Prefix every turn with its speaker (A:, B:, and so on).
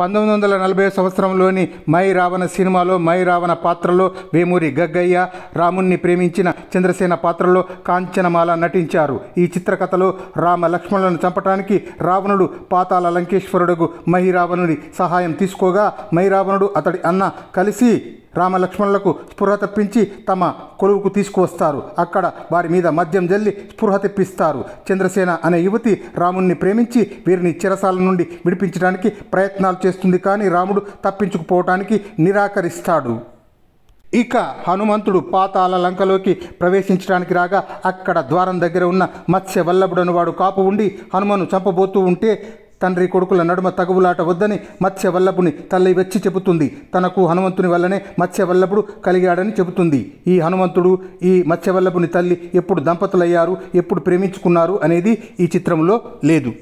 A: పంతొమ్మిది వందల నలభై సంవత్సరంలోని మై రావణ సినిమాలో మై రావణ పాత్రలో వేమూరి గగ్గయ్య రాముణ్ణి ప్రేమించిన చంద్రసేన పాత్రలో కాంచనమాల నటించారు ఈ చిత్రకథలో రామ లక్ష్మణులను చంపటానికి రావణుడు పాతాల లంకేశ్వరుడుకు మహిరావణుని సహాయం తీసుకోగా మహిరావణుడు అతడి అన్న కలిసి రామలక్ష్మణులకు స్పృహ తప్పించి తమ కొలువుకు తీసుకువస్తారు అక్కడ వారి మీద మద్యం జల్లి స్పృహ తెప్పిస్తారు చంద్రసేన అనే యువతి రాముణ్ణి ప్రేమించి వీరిని చిరసాల నుండి విడిపించడానికి ప్రయత్నాలు చేస్తుంది కానీ రాముడు తప్పించుకుపోవటానికి నిరాకరిస్తాడు ఇక హనుమంతుడు పాతాల లంకలోకి ప్రవేశించడానికి రాగా అక్కడ ద్వారం దగ్గర ఉన్న మత్స్య వల్లభుడు వాడు కాపు ఉండి హనుమను చంపబోతూ ఉంటే తండ్రి కొడుకుల నడుమ తగువులాట వద్దని మత్స్యవల్లభుని తల్లి వెచ్చి చెబుతుంది తనకు హనుమంతుని వల్లనే మత్స్యవల్లభుడు కలిగాడని చెబుతుంది ఈ హనుమంతుడు ఈ మత్స్యవల్లభుని తల్లి ఎప్పుడు దంపతులయ్యారు ఎప్పుడు ప్రేమించుకున్నారు అనేది ఈ చిత్రంలో లేదు